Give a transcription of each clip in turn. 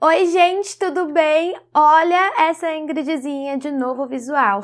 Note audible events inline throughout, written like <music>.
Oi, gente, tudo bem? Olha essa Ingridzinha de novo visual.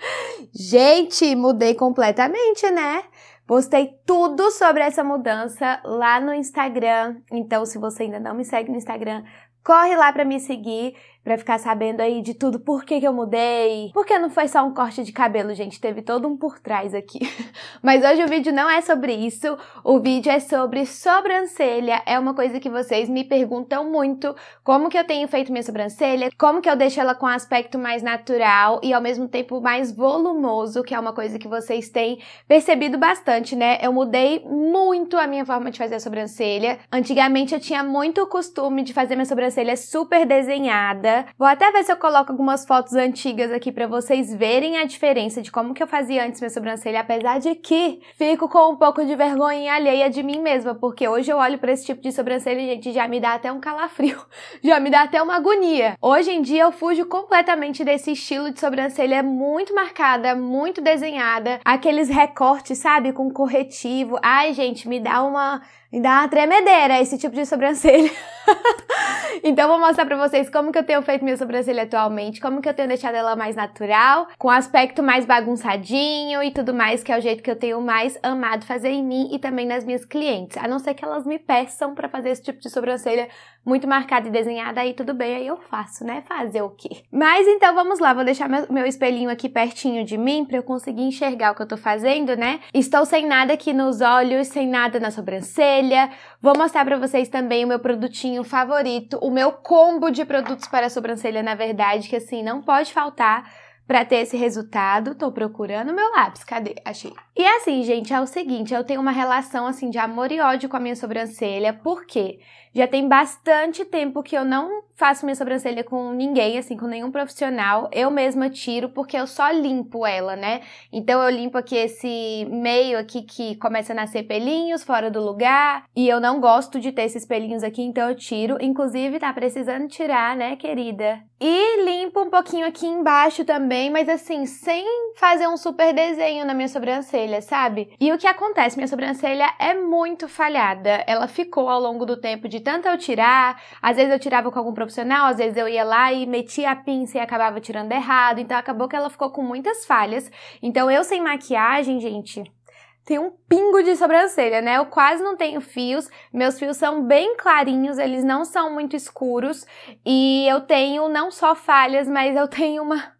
<laughs> gente, mudei completamente, né? Postei tudo sobre essa mudança lá no Instagram. Então, se você ainda não me segue no Instagram, corre lá para me seguir para ficar sabendo aí de tudo, por que, que eu mudei, porque não foi só um corte de cabelo, gente, teve todo um por trás aqui. <laughs> Mas hoje o vídeo não é sobre isso, o vídeo é sobre sobrancelha, é uma coisa que vocês me perguntam muito, como que eu tenho feito minha sobrancelha, como que eu deixo ela com um aspecto mais natural e ao mesmo tempo mais volumoso, que é uma coisa que vocês têm percebido bastante, né? Eu mudei muito a minha forma de fazer a sobrancelha. Antigamente eu tinha muito costume de fazer minha sobrancelha super desenhada, Vou até ver se eu coloco algumas fotos antigas aqui para vocês verem a diferença de como que eu fazia antes minha sobrancelha, apesar de que fico com um pouco de vergonha alheia de mim mesma, porque hoje eu olho para esse tipo de sobrancelha e gente, já me dá até um calafrio, <laughs> já me dá até uma agonia. Hoje em dia eu fujo completamente desse estilo de sobrancelha é muito marcada, muito desenhada, aqueles recortes, sabe, com corretivo. Ai, gente, me dá uma me dá uma tremedeira esse tipo de sobrancelha. <laughs> então vou mostrar pra vocês como que eu tenho feito minha sobrancelha atualmente, como que eu tenho deixado ela mais natural, com aspecto mais bagunçadinho e tudo mais, que é o jeito que eu tenho mais amado fazer em mim e também nas minhas clientes. A não ser que elas me peçam para fazer esse tipo de sobrancelha muito marcada e desenhada, aí tudo bem, aí eu faço, né? Fazer o quê? Mas então vamos lá, vou deixar meu, meu espelhinho aqui pertinho de mim pra eu conseguir enxergar o que eu tô fazendo, né? Estou sem nada aqui nos olhos, sem nada na sobrancelha, Vou mostrar para vocês também o meu produtinho favorito, o meu combo de produtos para sobrancelha, na verdade, que assim, não pode faltar para ter esse resultado. Tô procurando meu lápis, cadê? Achei. E é assim, gente, é o seguinte, eu tenho uma relação assim de amor e ódio com a minha sobrancelha, porque já tem bastante tempo que eu não faço minha sobrancelha com ninguém, assim, com nenhum profissional. Eu mesma tiro porque eu só limpo ela, né? Então eu limpo aqui esse meio aqui que começa a nascer pelinhos fora do lugar, e eu não gosto de ter esses pelinhos aqui, então eu tiro. Inclusive, tá precisando tirar, né, querida? E limpo um pouquinho aqui embaixo também, mas assim, sem fazer um super desenho na minha sobrancelha sobrancelha, sabe? E o que acontece? Minha sobrancelha é muito falhada. Ela ficou ao longo do tempo de tanto eu tirar, às vezes eu tirava com algum profissional, às vezes eu ia lá e metia a pinça e acabava tirando errado. Então acabou que ela ficou com muitas falhas. Então eu sem maquiagem, gente, tem um pingo de sobrancelha, né? Eu quase não tenho fios, meus fios são bem clarinhos, eles não são muito escuros e eu tenho não só falhas, mas eu tenho uma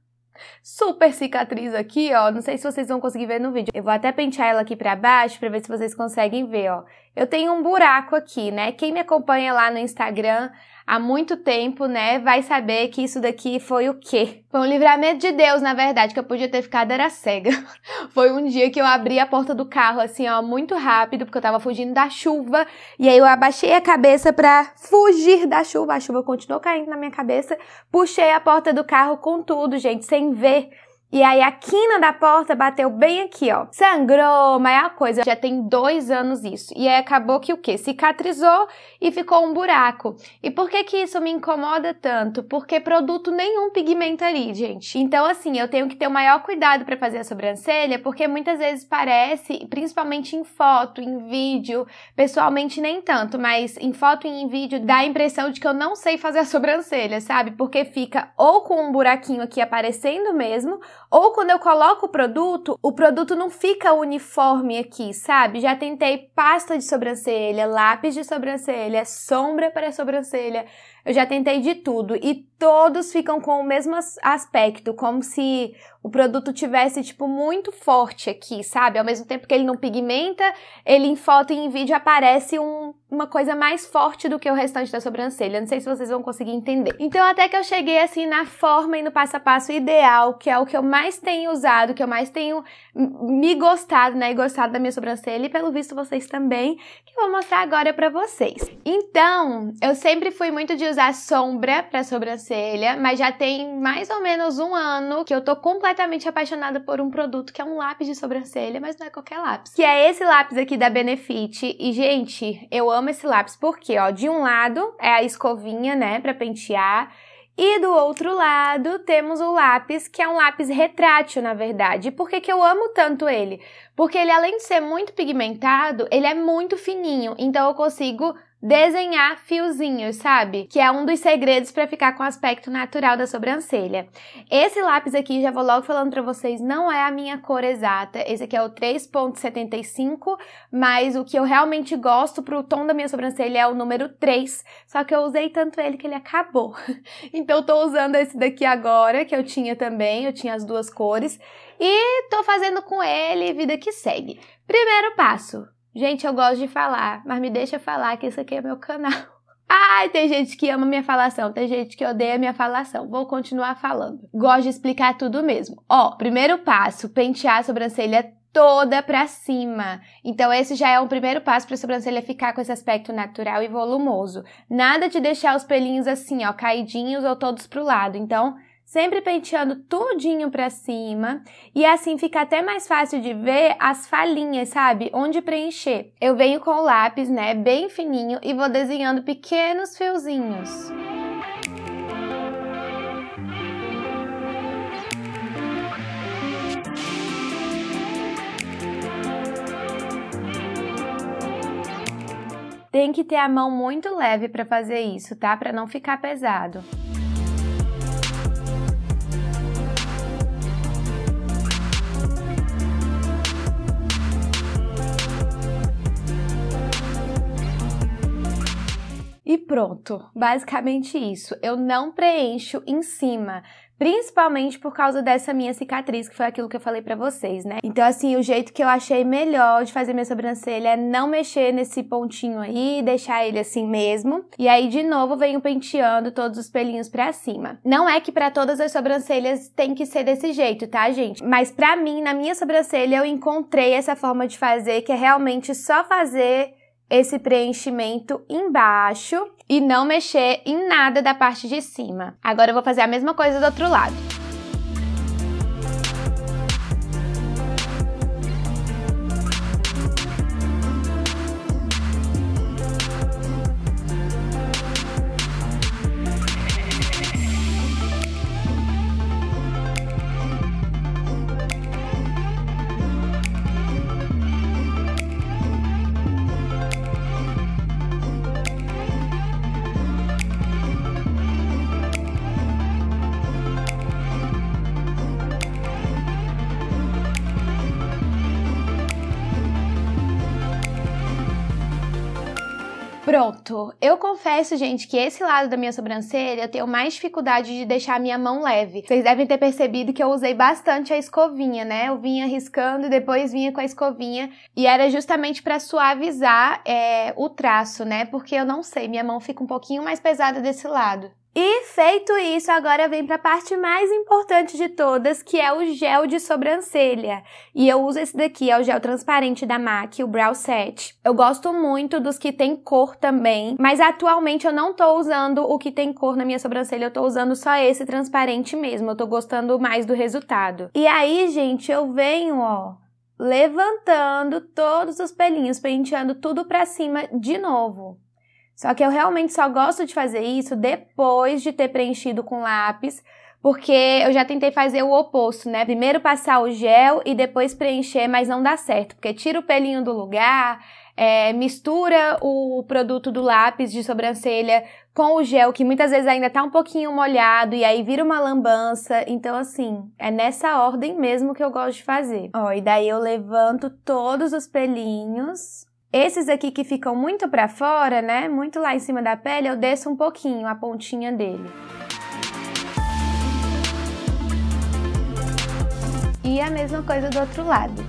super cicatriz aqui, ó. Não sei se vocês vão conseguir ver no vídeo. Eu vou até pentear ela aqui pra baixo pra ver se vocês conseguem ver, ó. Eu tenho um buraco aqui, né? Quem me acompanha lá no Instagram há muito tempo, né, vai saber que isso daqui foi o quê? Foi um livramento de Deus, na verdade, que eu podia ter ficado era cega. <laughs> Foi um dia que eu abri a porta do carro assim, ó, muito rápido, porque eu tava fugindo da chuva, e aí eu abaixei a cabeça para fugir da chuva. A chuva continuou caindo na minha cabeça. Puxei a porta do carro com tudo, gente, sem ver e aí a quina da porta bateu bem aqui, ó. Sangrou, maior é coisa já tem dois anos isso. E aí acabou que o quê? Cicatrizou e ficou um buraco. E por que que isso me incomoda tanto? Porque produto nenhum pigmenta ali, gente. Então assim, eu tenho que ter o maior cuidado para fazer a sobrancelha, porque muitas vezes parece, principalmente em foto, em vídeo, pessoalmente nem tanto, mas em foto e em vídeo dá a impressão de que eu não sei fazer a sobrancelha, sabe? Porque fica ou com um buraquinho aqui aparecendo mesmo, ou quando eu coloco o produto, o produto não fica uniforme aqui, sabe? Já tentei pasta de sobrancelha, lápis de sobrancelha, sombra para sobrancelha, eu já tentei de tudo e todos ficam com o mesmo aspecto, como se o produto tivesse tipo muito forte aqui, sabe? Ao mesmo tempo que ele não pigmenta, ele em foto e em vídeo aparece um, uma coisa mais forte do que o restante da sobrancelha. Não sei se vocês vão conseguir entender. Então até que eu cheguei assim na forma e no passo a passo ideal, que é o que eu mais tenho usado, que eu mais tenho me gostado, né, e gostado da minha sobrancelha e pelo visto vocês também, que eu vou mostrar agora para vocês. Então, eu sempre fui muito de usar sombra pra sobrancelha, mas já tem mais ou menos um ano que eu tô completamente apaixonada por um produto que é um lápis de sobrancelha, mas não é qualquer lápis. Que é esse lápis aqui da Benefit. E, gente, eu amo esse lápis porque, ó, de um lado é a escovinha, né, pra pentear. E do outro lado temos o lápis, que é um lápis retrátil, na verdade. E por que, que eu amo tanto ele? Porque ele, além de ser muito pigmentado, ele é muito fininho. Então eu consigo desenhar fiozinhos, sabe? Que é um dos segredos para ficar com o aspecto natural da sobrancelha. Esse lápis aqui, já vou logo falando para vocês, não é a minha cor exata. Esse aqui é o 3.75, mas o que eu realmente gosto pro tom da minha sobrancelha é o número 3, só que eu usei tanto ele que ele acabou. <laughs> Então eu tô usando esse daqui agora, que eu tinha também, eu tinha as duas cores, e tô fazendo com ele, vida que segue. Primeiro passo, Gente, eu gosto de falar, mas me deixa falar que isso aqui é meu canal. <laughs> Ai, tem gente que ama minha falação, tem gente que odeia minha falação. Vou continuar falando. Gosto de explicar tudo mesmo. Ó, primeiro passo, pentear a sobrancelha toda para cima. Então esse já é um primeiro passo para a sobrancelha ficar com esse aspecto natural e volumoso. Nada de deixar os pelinhos assim, ó, caidinhos ou todos pro lado. Então, sempre penteando tudinho para cima e assim fica até mais fácil de ver as falhinhas, sabe? Onde preencher. Eu venho com o lápis, né, bem fininho e vou desenhando pequenos fiozinhos. Tem que ter a mão muito leve para fazer isso, tá? Para não ficar pesado. pronto. Basicamente isso. Eu não preencho em cima, principalmente por causa dessa minha cicatriz, que foi aquilo que eu falei para vocês, né? Então, assim, o jeito que eu achei melhor de fazer minha sobrancelha é não mexer nesse pontinho aí, deixar ele assim mesmo. E aí, de novo, venho penteando todos os pelinhos para cima. Não é que para todas as sobrancelhas tem que ser desse jeito, tá, gente? Mas para mim, na minha sobrancelha, eu encontrei essa forma de fazer, que é realmente só fazer esse preenchimento embaixo e não mexer em nada da parte de cima. Agora eu vou fazer a mesma coisa do outro lado. Pronto. Eu confesso, gente, que esse lado da minha sobrancelha eu tenho mais dificuldade de deixar a minha mão leve. Vocês devem ter percebido que eu usei bastante a escovinha, né? Eu vinha riscando e depois vinha com a escovinha. E era justamente para suavizar é, o traço, né? Porque eu não sei, minha mão fica um pouquinho mais pesada desse lado. E feito isso, agora vem para a parte mais importante de todas, que é o gel de sobrancelha. E eu uso esse daqui, é o gel transparente da MAC, o Brow Set. Eu gosto muito dos que tem cor também, mas atualmente eu não tô usando o que tem cor na minha sobrancelha, eu tô usando só esse transparente mesmo. Eu tô gostando mais do resultado. E aí, gente, eu venho, ó, levantando todos os pelinhos, penteando tudo para cima de novo. Só que eu realmente só gosto de fazer isso depois de ter preenchido com lápis, porque eu já tentei fazer o oposto, né? Primeiro passar o gel e depois preencher, mas não dá certo, porque tira o pelinho do lugar, é, mistura o produto do lápis de sobrancelha com o gel, que muitas vezes ainda tá um pouquinho molhado, e aí vira uma lambança. Então, assim, é nessa ordem mesmo que eu gosto de fazer. Ó, e daí eu levanto todos os pelinhos esses aqui que ficam muito para fora, né, muito lá em cima da pele, eu desço um pouquinho a pontinha dele. E a mesma coisa do outro lado.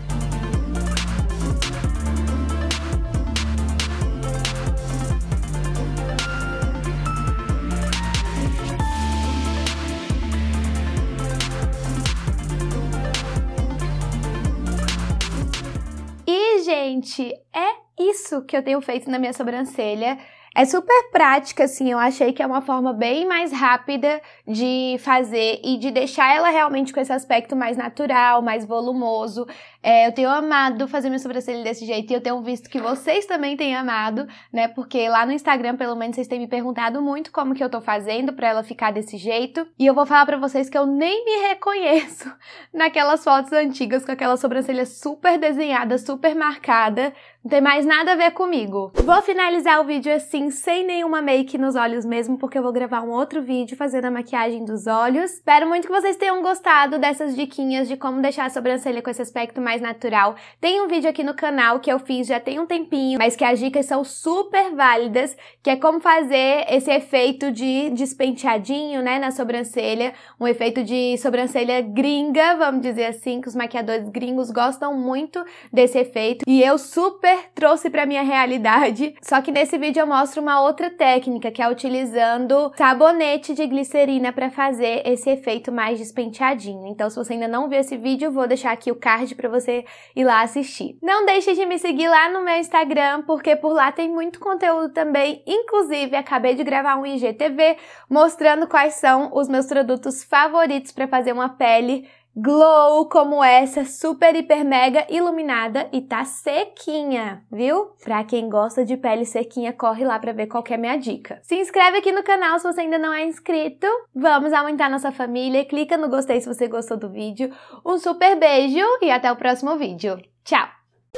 E, gente, é isso que eu tenho feito na minha sobrancelha. É super prática, assim, eu achei que é uma forma bem mais rápida de fazer e de deixar ela realmente com esse aspecto mais natural, mais volumoso. É, eu tenho amado fazer minha sobrancelha desse jeito e eu tenho visto que vocês também têm amado, né? Porque lá no Instagram, pelo menos, vocês têm me perguntado muito como que eu tô fazendo pra ela ficar desse jeito. E eu vou falar pra vocês que eu nem me reconheço <laughs> naquelas fotos antigas com aquela sobrancelha super desenhada, super marcada, não tem mais nada a ver comigo. Vou finalizar o vídeo assim, sem nenhuma make nos olhos mesmo, porque eu vou gravar um outro vídeo fazendo a maquiagem dos olhos. Espero muito que vocês tenham gostado dessas diquinhas de como deixar a sobrancelha com esse aspecto mais natural. Tem um vídeo aqui no canal que eu fiz já tem um tempinho, mas que as dicas são super válidas, que é como fazer esse efeito de despenteadinho, né, na sobrancelha. Um efeito de sobrancelha gringa, vamos dizer assim, que os maquiadores gringos gostam muito desse efeito. E eu super trouxe para minha realidade. Só que nesse vídeo eu mostro uma outra técnica, que é utilizando sabonete de glicerina para fazer esse efeito mais despenteadinho. Então, se você ainda não viu esse vídeo, vou deixar aqui o card para você ir lá assistir. Não deixe de me seguir lá no meu Instagram, porque por lá tem muito conteúdo também. Inclusive, acabei de gravar um IGTV mostrando quais são os meus produtos favoritos para fazer uma pele Glow como essa, super, hiper, mega iluminada e tá sequinha, viu? Pra quem gosta de pele sequinha, corre lá pra ver qual é a minha dica. Se inscreve aqui no canal se você ainda não é inscrito. Vamos aumentar nossa família. Clica no gostei se você gostou do vídeo. Um super beijo e até o próximo vídeo. Tchau!